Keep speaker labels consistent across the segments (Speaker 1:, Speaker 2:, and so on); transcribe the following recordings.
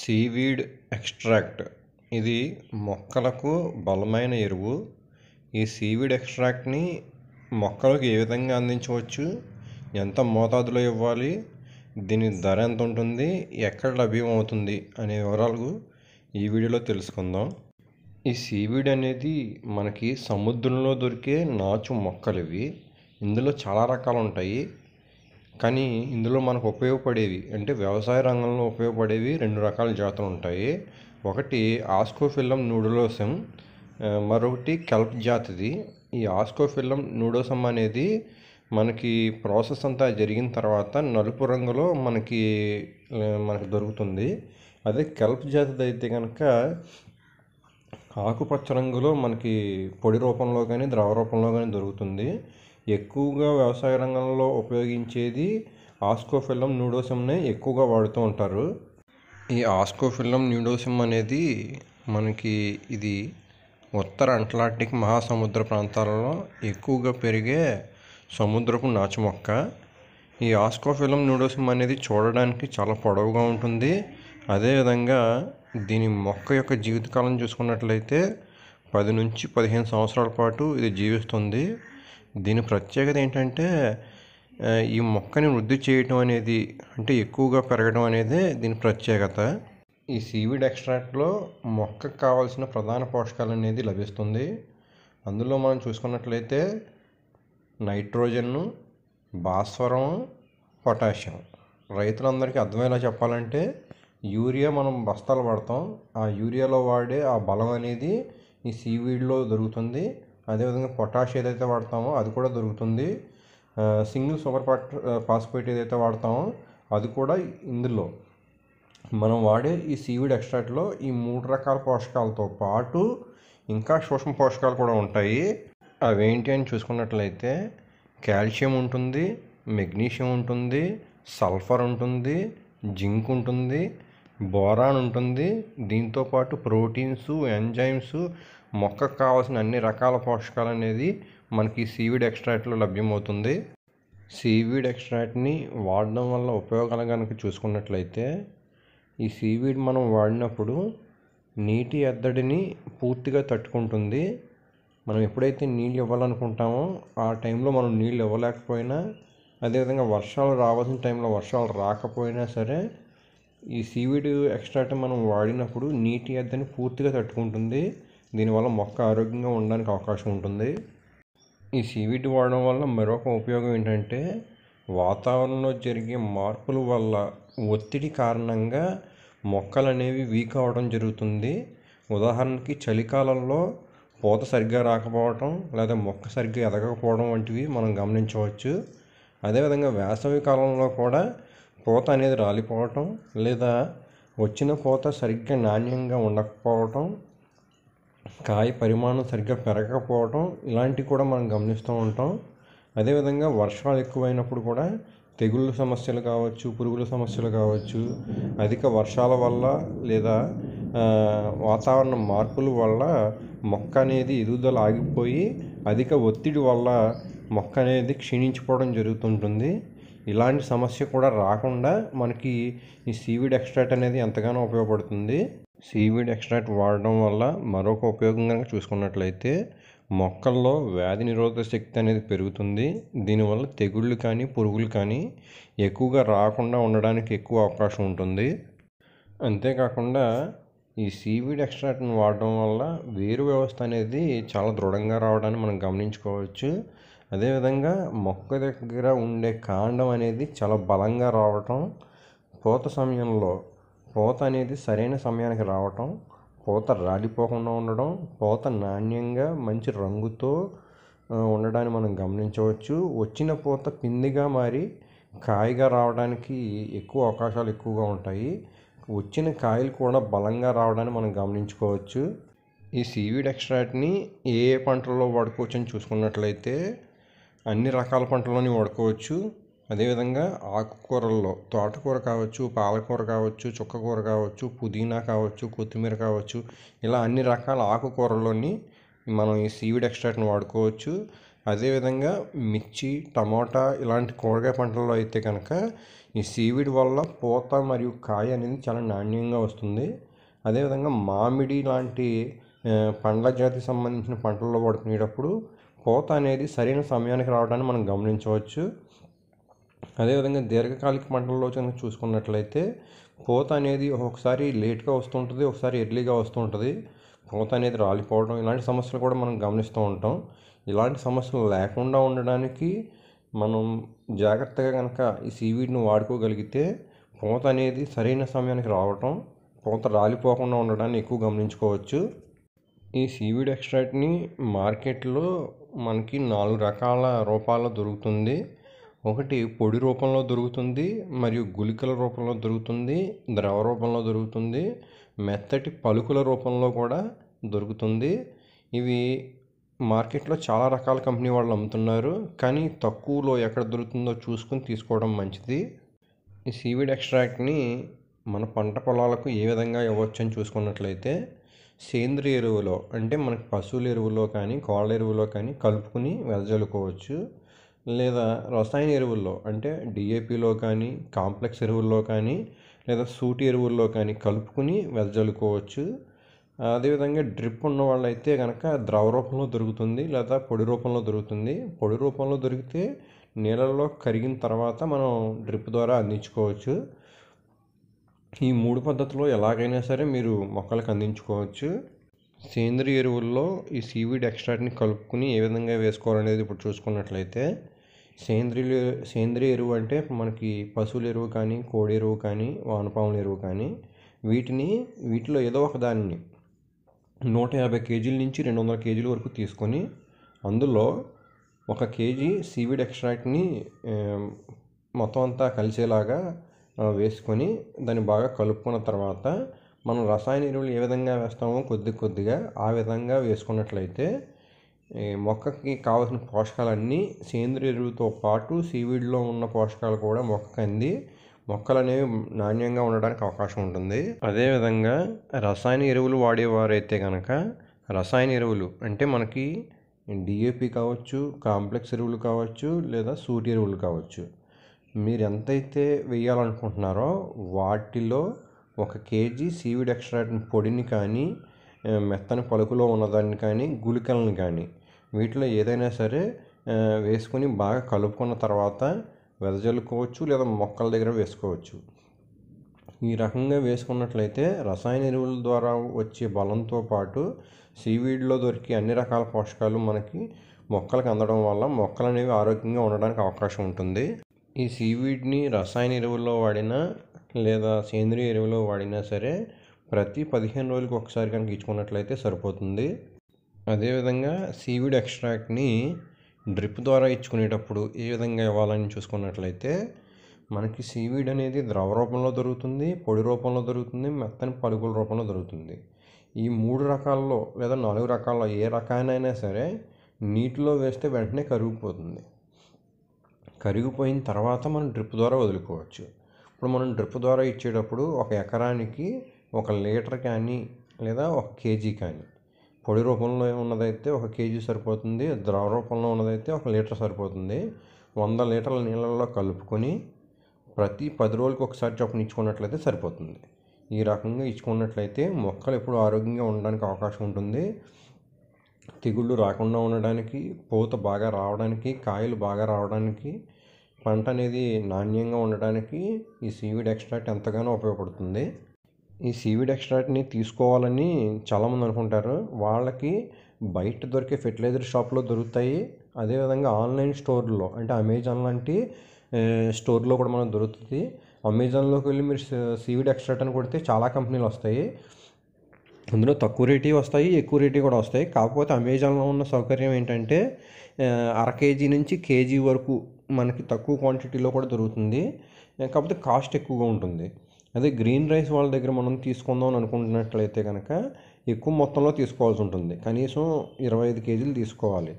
Speaker 1: seaweed extract ఇది మొక్కలకు బలమైన ఎరువు ఈ సీవీడ్ ఎక్స్ట్రాక్ట్ని మొక్కలకు ఏ విధంగా అందించవచ్చు ఎంత మోతాదులో ఇవ్వాలి దీని ధర ఎంత ఉంటుంది ఎక్కడ లభ్యమవుతుంది అనే వివరాలు ఈ వీడియోలో తెలుసుకుందాం ఈ సీవీడ్ అనేది మనకి సముద్రంలో దొరికే నాచు మొక్కలు ఇవి ఇందులో చాలా రకాలు ఉంటాయి కానీ ఇందులో మనకు ఉపయోగపడేవి అంటే వ్యవసాయ రంగంలో ఉపయోగపడేవి రెండు రకాల జాతులు ఉంటాయి ఒకటి ఆస్కోఫిల్లం నూడులోసం మరొకటి కెల్ప్ జాతిది ఈ ఆస్కోఫిల్లం నూడోసం అనేది మనకి ప్రాసెస్ అంతా జరిగిన తర్వాత నలుపు రంగులో మనకి మనకు దొరుకుతుంది అదే కెల్ప్ జాతిది అయితే కనుక ఆకుపచ్చ రంగులో మనకి పొడి రూపంలో కానీ ద్రవ రూపంలో కానీ దొరుకుతుంది ఎక్కువగా వ్యవసాయ రంగంలో ఉపయోగించేది ఆస్కోఫిల్లం న్యూడోసమ్నే ఎక్కువగా వాడుతూ ఉంటారు ఈ ఆస్కోఫిల్లం న్యూడోసమ్ అనేది మనకి ఇది ఉత్తర అట్లాంటిక్ మహాసముద్ర ప్రాంతాలలో ఎక్కువగా పెరిగే సముద్రపు నాచు మొక్క ఈ ఆస్కోఫిలం న్యూడోసమ్ అనేది చూడడానికి చాలా పొడవుగా ఉంటుంది అదేవిధంగా దీని మొక్క యొక్క జీవితకాలం చూసుకున్నట్లయితే పది నుంచి పదిహేను సంవత్సరాల పాటు ఇది జీవిస్తుంది దీని ప్రత్యేకత ఏంటంటే ఈ మొక్కని వృద్ధి చేయటం అనేది అంటే ఎక్కువగా పెరగడం అనేది దీని ప్రత్యేకత ఈ సీవీడ్ ఎక్స్ట్రాక్ట్లో మొక్కకు కావాల్సిన ప్రధాన పోషకాలు అనేది లభిస్తుంది అందులో మనం చూసుకున్నట్లయితే నైట్రోజన్ను భాస్వరం పొటాషియం రైతులందరికీ అర్థమయ్యేలా చెప్పాలంటే యూరియా మనం బస్తాలు పడతాం ఆ యూరియాలో వాడే ఆ బలం అనేది ఈ సీవీడ్లో దొరుకుతుంది అదేవిధంగా పొటాష్ ఏదైతే వాడతామో అది కూడా దొరుకుతుంది సింగిల్ సూపర్ పాట్ ఫాస్ఫేట్ ఏదైతే వాడతామో అది కూడా ఇందులో మనం వాడే ఈ సీవిడ్ ఎక్స్ట్రాక్ట్లో ఈ మూడు రకాల పోషకాలతో పాటు ఇంకా సూక్ష్మ పోషకాలు కూడా ఉంటాయి అవేంటి అని చూసుకున్నట్లయితే కాల్షియం ఉంటుంది మెగ్నీషియం ఉంటుంది సల్ఫర్ ఉంటుంది జింక్ ఉంటుంది బోరాన్ ఉంటుంది దీంతోపాటు ప్రోటీన్స్ ఎంజైమ్స్ మొక్కకు కావాల్సిన అన్ని రకాల పోషకాలు అనేది మనకి సీవీడ్ ఎక్స్ట్రాక్ట్లో లభ్యమవుతుంది సీవీడ్ ఎక్స్ట్రాక్ట్ని వాడడం వల్ల ఉపయోగాలు కనుక చూసుకున్నట్లయితే ఈ సీవీడ్ మనం వాడినప్పుడు నీటి ఎద్దడిని పూర్తిగా తట్టుకుంటుంది మనం ఎప్పుడైతే నీళ్ళు ఇవ్వాలనుకుంటామో ఆ టైంలో మనం నీళ్ళు ఇవ్వలేకపోయినా అదేవిధంగా వర్షాలు రావాల్సిన టైంలో వర్షాలు రాకపోయినా సరే ఈ సీవీడ్ ఎక్స్ట్రాక్ట్ మనం వాడినప్పుడు నీటి ఎద్దని పూర్తిగా తట్టుకుంటుంది దీనివల్ల మొక్క ఆరోగ్యంగా ఉండడానికి అవకాశం ఉంటుంది ఈ సీవీడ్ వాడడం వల్ల మరొక ఉపయోగం ఏంటంటే వాతావరణంలో జరిగే మార్పుల వల్ల ఒత్తిడి కారణంగా మొక్కలు అనేవి వీక్ అవ్వడం జరుగుతుంది ఉదాహరణకి చలికాలంలో పూత సరిగ్గా రాకపోవడం లేదా మొక్క సరిగ్గా ఎదగకపోవడం వంటివి మనం గమనించవచ్చు అదేవిధంగా వేసవి కాలంలో కూడా పూత అనేది రాలిపోవటం లేదా వచ్చిన పూత సరిగ్గా నాణ్యంగా ఉండకపోవటం కాయ పరిమాణం సరిగ్గా పెరగకపోవటం ఇలాంటివి కూడా మనం గమనిస్తూ ఉంటాం అదేవిధంగా వర్షాలు ఎక్కువైనప్పుడు కూడా తెగుళ్ళ సమస్యలు కావచ్చు పురుగుల సమస్యలు కావచ్చు అధిక వర్షాల వల్ల లేదా వాతావరణ మార్పుల వల్ల మొక్క అనేది ఎదుగుదల ఆగిపోయి అధిక ఒత్తిడి వల్ల మొక్క అనేది క్షీణించిపోవడం జరుగుతుంటుంది ఇలాంటి సమస్య కూడా రాకుండా మనకి ఈ సీవీడ్ ఎక్స్ట్రాక్ట్ అనేది ఎంతగానో ఉపయోగపడుతుంది సీవీడ్ ఎక్స్ట్రాక్ట్ వాడడం వల్ల మరొక ఉపయోగం కనుక చూసుకున్నట్లయితే మొక్కల్లో వ్యాధి నిరోధక శక్తి అనేది పెరుగుతుంది దీనివల్ల తెగుళ్ళు కానీ పురుగులు కానీ ఎక్కువగా రాకుండా ఉండడానికి ఎక్కువ అవకాశం ఉంటుంది అంతేకాకుండా ఈ సీవీడ్ ఎక్స్ట్రాక్ట్ని వాడడం వల్ల వేరు వ్యవస్థ అనేది చాలా దృఢంగా రావడాన్ని మనం గమనించుకోవచ్చు అదేవిధంగా మొక్క దగ్గర ఉండే కాండం అనేది చాలా బలంగా రావటం పూత సమయంలో పూత అనేది సరైన సమయానికి రావటం పూత రాలిపోకుండా ఉండడం పూత నాణ్యంగా మంచి రంగుతో ఉండడాన్ని మనం గమనించవచ్చు వచ్చిన పూత పిందిగా మారి కాయగా రావడానికి ఎక్కువ అవకాశాలు ఎక్కువగా ఉంటాయి వచ్చిన కాయలు కూడా బలంగా రావడాన్ని మనం గమనించుకోవచ్చు ఈ సీవీడ్ ఎక్స్ట్రాక్ట్ని ఏ ఏ పంటల్లో వాడుకోవచ్చని చూసుకున్నట్లయితే అన్ని రకాల పంటల్లోని వాడుకోవచ్చు అదేవిధంగా ఆకుకూరల్లో తోటకూర కావచ్చు పాలకూర కావచ్చు చుక్కకూర కావచ్చు పుదీనా కావచ్చు కొత్తిమీర కావచ్చు ఇలా అన్ని రకాల ఆకుకూరల్లోని మనం ఈ సీవిడ్ ఎక్స్ట్రాక్ట్ని వాడుకోవచ్చు అదేవిధంగా మిర్చి టమోటా ఇలాంటి కూరగాయ పంటల్లో అయితే కనుక ఈ సీవిడ్ వల్ల పూత మరియు కాయ అనేది చాలా నాణ్యంగా వస్తుంది అదేవిధంగా మామిడి లాంటి పండ్ల జాతికి సంబంధించిన పంటల్లో వాడుకునేటప్పుడు కోత అనేది సరైన సమయానికి రావడాన్ని మనం గమనించవచ్చు అదేవిధంగా దీర్ఘకాలిక పంటల్లో కనుక చూసుకున్నట్లయితే కోత అనేది ఒకసారి లేట్గా వస్తుంటుంది ఒకసారి ఎర్లీగా వస్తుంటుంది కోత అనేది రాలిపోవడం ఇలాంటి సమస్యలు కూడా మనం గమనిస్తూ ఉంటాం ఇలాంటి సమస్యలు లేకుండా ఉండడానికి మనం జాగ్రత్తగా కనుక ఈ సీవీడ్ను వాడుకోగలిగితే పూత అనేది సరైన సమయానికి రావటం పూత రాలిపోకుండా ఉండడాన్ని ఎక్కువ గమనించుకోవచ్చు ఈ సీవీడ్ ఎక్స్ట్రాక్ట్ని మార్కెట్లో మనకి నాలుగు రకాల రూపాల్లో దొరుకుతుంది ఒకటి పొడి రూపంలో దొరుకుతుంది మరియు గుళికల రూపంలో దొరుకుతుంది ద్రవ రూపంలో దొరుకుతుంది మెత్తటి పలుకుల రూపంలో కూడా దొరుకుతుంది ఇవి మార్కెట్లో చాలా రకాల కంపెనీ వాళ్ళు అమ్ముతున్నారు కానీ తక్కువలో ఎక్కడ దొరుకుతుందో చూసుకుని తీసుకోవడం మంచిది ఈ సీవీడ్ ఎక్స్ట్రాక్ట్ని మన పంట పొలాలకు ఏ విధంగా ఇవ్వచ్చు అని చూసుకున్నట్లయితే సేంద్రియ ఎరువులో అంటే మనకు పశువుల ఎరువులో కానీ కోళ్ళ ఎరువులో కానీ కలుపుకుని వెదజల్లుకోవచ్చు లేదా రసాయన ఎరువుల్లో అంటే డిఏపిలో కానీ కాంప్లెక్స్ ఎరువుల్లో కానీ లేదా సూటి ఎరువుల్లో కానీ కలుపుకుని వెదజల్లుకోవచ్చు అదేవిధంగా డ్రిప్ ఉన్న వాళ్ళైతే కనుక ద్రవ రూపంలో దొరుకుతుంది లేదా పొడి రూపంలో దొరుకుతుంది పొడి రూపంలో దొరికితే నీళ్ళల్లో కరిగిన తర్వాత మనం డ్రిప్ ద్వారా అందించుకోవచ్చు ఈ మూడు పద్ధతిలో ఎలాగైనా సరే మీరు మొక్కలకు అందించుకోవచ్చు సేంద్రియ ఎరువుల్లో ఈ సీవీడ్ ఎక్స్ట్రాక్ట్ని కలుపుకుని ఏ విధంగా వేసుకోవాలనేది ఇప్పుడు చూసుకున్నట్లయితే సేంద్రియ సేంద్రియ ఎరువు అంటే మనకి పశువుల ఎరువు కానీ కోడి ఎరువు కానీ వానపాముల ఎరువు కానీ వీటిని వీటిలో ఏదో ఒక దానిని నూట యాభై కేజీల నుంచి రెండు వందల కేజీల వరకు తీసుకొని అందులో ఒక కేజీ సీవీడ్ ఎక్స్ట్రాక్ట్ని మొత్తం అంతా కలిసేలాగా వేసుకొని దాన్ని బాగా కలుపుకున్న తర్వాత మనం రసాయన ఎరువులు ఏ విధంగా వేస్తామో కొద్ది కొద్దిగా ఆ విధంగా వేసుకున్నట్లయితే మొక్కకి కావాల్సిన పోషకాలన్నీ సేంద్రియ ఎరువులతో పాటు సీవీడ్లో ఉన్న పోషకాలు కూడా మొక్కకి అంది మొక్కలు అనేవి నాణ్యంగా ఉండడానికి అవకాశం ఉంటుంది అదేవిధంగా రసాయన ఎరువులు వాడేవారైతే కనుక రసాయన ఎరువులు అంటే మనకి డిఏపి కావచ్చు కాంప్లెక్స్ ఎరువులు కావచ్చు లేదా సూర్య ఎరువులు కావచ్చు మీరు ఎంతైతే వేయాలనుకుంటున్నారో వాటిలో ఒక కేజీ సీవీడ్ ఎక్స్ట్రాక్ట్ పొడిని కానీ మెత్తని పలుకులో ఉన్నదాన్ని కానీ గుళికలను కానీ వీటిలో ఏదైనా సరే వేసుకొని బాగా కలుపుకున్న తర్వాత వెదజల్లుకోవచ్చు లేదా మొక్కల దగ్గర వేసుకోవచ్చు ఈ రకంగా వేసుకున్నట్లయితే రసాయన ఎరువుల ద్వారా వచ్చే బలంతో పాటు సీవీడ్లో దొరికే అన్ని రకాల పోషకాలు మనకి మొక్కలకు అందడం వల్ల మొక్కలు అనేవి ఆరోగ్యంగా ఉండడానికి అవకాశం ఉంటుంది ఈ సీవీడ్ని రసాయన ఎరువుల్లో వాడినా లేదా సేంద్రియ ఎరువులో వాడినా సరే ప్రతి పదిహేను రోజులకు ఒకసారి కనుక ఇచ్చుకున్నట్లయితే సరిపోతుంది అదేవిధంగా సీవీడ్ ఎక్స్ట్రాక్ట్ని డ్రిప్ ద్వారా ఇచ్చుకునేటప్పుడు ఏ విధంగా ఇవ్వాలని చూసుకున్నట్లయితే మనకి సీవీడ్ అనేది ద్రవ రూపంలో దొరుకుతుంది పొడి రూపంలో దొరుకుతుంది మెత్తని పలుకుల రూపంలో దొరుకుతుంది ఈ మూడు రకాల్లో లేదా నాలుగు రకాల్లో ఏ రకాన్నైనా సరే నీటిలో వేస్తే వెంటనే కరిగిపోతుంది కరిగిపోయిన తర్వాత మనం డ్రిప్ ద్వారా వదులుకోవచ్చు ఇప్పుడు మనం డ్రిప్ ద్వారా ఇచ్చేటప్పుడు ఒక ఎకరానికి ఒక లీటర్ కానీ లేదా ఒక కేజీ కానీ పొడి రూపంలో ఉన్నదైతే ఒక కేజీ సరిపోతుంది ద్రవ రూపంలో ఉన్నదైతే ఒక లీటర్ సరిపోతుంది వంద లీటర్ల నీళ్ళల్లో కలుపుకొని ప్రతి పది రోజులకి ఒకసారి చొప్పున ఇచ్చుకున్నట్లయితే సరిపోతుంది ఈ రకంగా ఇచ్చుకున్నట్లయితే మొక్కలు ఎప్పుడు ఆరోగ్యంగా ఉండడానికి అవకాశం ఉంటుంది తెగుళ్ళు రాకుండా ఉండడానికి పూత బాగా రావడానికి కాయలు బాగా రావడానికి పంట అనేది నాణ్యంగా ఉండడానికి ఈ సీవీడ్ ఎక్స్ట్రాక్ట్ ఎంతగానో ఉపయోగపడుతుంది ఈ సీవీడ్ ఎక్స్ట్రాక్ట్ని తీసుకోవాలని చాలామంది అనుకుంటారు వాళ్ళకి బయట దొరికే ఫెర్టిలైజర్ షాప్లో దొరుకుతాయి అదేవిధంగా ఆన్లైన్ స్టోర్లో అంటే అమెజాన్ లాంటి స్టోర్లో కూడా మనకు దొరుకుతుంది అమెజాన్లోకి వెళ్ళి మీరు సీవీడ్ ఎక్స్ట్రాక్ట్ అని కొడితే చాలా కంపెనీలు వస్తాయి అందులో తక్కువ రేటీ వస్తాయి ఎక్కువ రేటీ కూడా వస్తాయి కాకపోతే అమెజాన్లో ఉన్న సౌకర్యం ఏంటంటే అర కేజీ నుంచి కేజీ వరకు మనకి తక్కువ క్వాంటిటీలో కూడా దొరుకుతుంది కాకపోతే కాస్ట్ ఎక్కువగా ఉంటుంది అదే గ్రీన్ రైస్ వాళ్ళ దగ్గర మనం తీసుకుందాం అనుకుంటున్నట్లయితే కనుక ఎక్కువ మొత్తంలో తీసుకోవాల్సి ఉంటుంది కనీసం ఇరవై ఐదు కేజీలు తీసుకోవాలి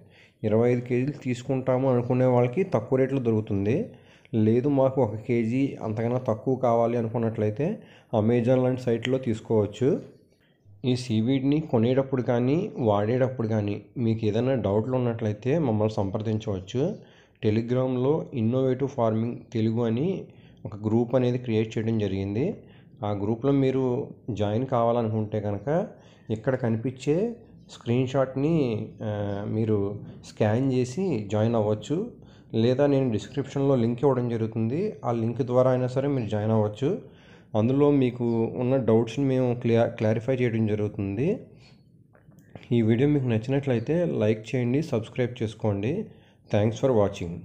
Speaker 1: ఇరవై ఐదు కేజీలు తీసుకుంటాము అనుకునే వాళ్ళకి తక్కువ రేట్లో దొరుకుతుంది లేదు మాకు ఒక కేజీ అంతకన్నా తక్కువ కావాలి అనుకున్నట్లయితే అమెజాన్ లాంటి సైట్లో తీసుకోవచ్చు ఈ సీవీడ్ని కొనేటప్పుడు కానీ వాడేటప్పుడు కానీ మీకు ఏదైనా డౌట్లు ఉన్నట్లయితే మమ్మల్ని సంప్రదించవచ్చు టెలిగ్రామ్లో ఇన్నోవేటివ్ ఫార్మింగ్ తెలుగు అని ఒక గ్రూప్ అనేది క్రియేట్ చేయడం జరిగింది ఆ గ్రూప్లో మీరు జాయిన్ కావాలనుకుంటే కనుక ఇక్కడ కనిపించే స్క్రీన్ షాట్ని మీరు స్కాన్ చేసి జాయిన్ అవ్వచ్చు లేదా నేను డిస్క్రిప్షన్లో లింక్ ఇవ్వడం జరుగుతుంది ఆ లింక్ ద్వారా అయినా సరే మీరు జాయిన్ అవ్వచ్చు అందులో మీకు ఉన్న డౌట్స్ని మేము క్లియర్ క్లారిఫై చేయడం జరుగుతుంది ఈ వీడియో మీకు నచ్చినట్లయితే లైక్ చేయండి సబ్స్క్రైబ్ చేసుకోండి థ్యాంక్స్ ఫర్ వాచింగ్